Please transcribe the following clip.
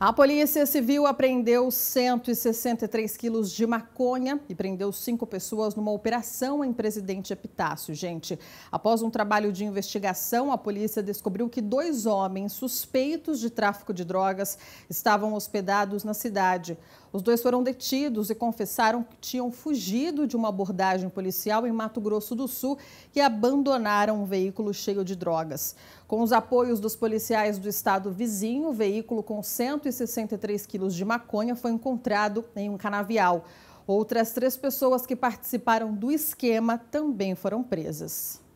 A Polícia Civil apreendeu 163 quilos de maconha e prendeu cinco pessoas numa operação em Presidente Epitácio. Gente, após um trabalho de investigação, a polícia descobriu que dois homens suspeitos de tráfico de drogas estavam hospedados na cidade. Os dois foram detidos e confessaram que tinham fugido de uma abordagem policial em Mato Grosso do Sul e abandonaram um veículo cheio de drogas. Com os apoios dos policiais do estado vizinho, o veículo com 100 163 quilos de maconha foi encontrado em um canavial. Outras três pessoas que participaram do esquema também foram presas.